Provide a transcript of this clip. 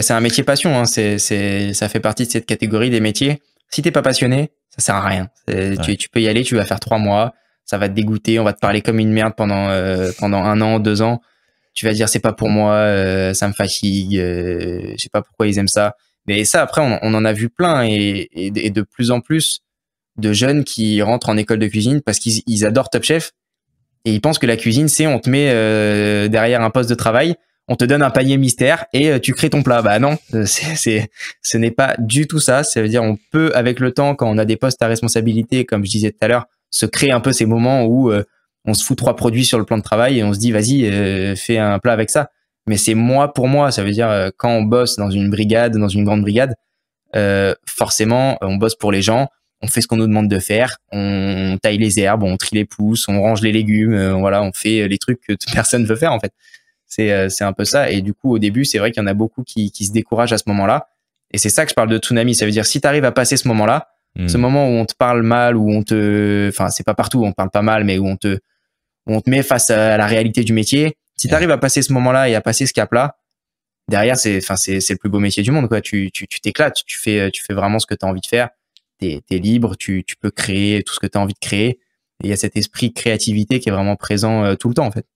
c'est un métier passion. Hein. C'est, c'est, ça fait partie de cette catégorie des métiers. Si t'es pas passionné, ça sert à rien. Tu, peux y aller, tu vas faire trois mois, ça va te dégoûter, on va te parler comme une merde pendant euh, pendant un an, deux ans. Tu vas dire c'est pas pour moi, euh, ça me fatigue, euh, je sais pas pourquoi ils aiment ça. Mais ça après on, en a vu plein et, et, de plus en plus de jeunes qui rentrent en école de cuisine parce qu'ils ils adorent Top Chef et ils pensent que la cuisine c'est on te met euh, derrière un poste de travail on te donne un panier mystère et euh, tu crées ton plat. Bah non, euh, c'est, ce n'est pas du tout ça. Ça veut dire on peut avec le temps, quand on a des postes à responsabilité, comme je disais tout à l'heure, se créer un peu ces moments où euh, on se fout trois produits sur le plan de travail et on se dit vas-y, fais un plat avec ça. Mais c'est moi pour moi. Ça veut dire quand on bosse dans une brigade, dans une grande brigade, forcément on bosse pour les gens. On fait ce qu'on nous demande de faire. On taille les herbes, on trie les pousses, on range les légumes. voilà, on fait les trucs que personne veut faire en fait. C'est euh, c'est un peu ça. Et du coup, au début, c'est vrai qu'il y en a beaucoup qui, qui se découragent à ce moment-là. Et c'est ça que je parle de tsunami. Ça veut dire si tu arrives à passer ce moment-là, hmm. ce moment où on te parle mal, où on te, enfin, c'est pas partout, où on parle pas mal, mais où on te, on te met face à la réalité du métier. Si hmm. tu arrives à passer ce moment-là et à passer ce cap-là, derrière, c'est, enfin, c'est, le plus beau métier du monde, quoi. Tu, tu, tu t'éclates, tu fais, euh, tu fais vraiment ce que tu as envie de faire. T'es, es libre, tu, tu peux créer tout ce que tu as envie de créer. Et il y a cet esprit créativité qui est vraiment présent euh, tout le temps, en fait.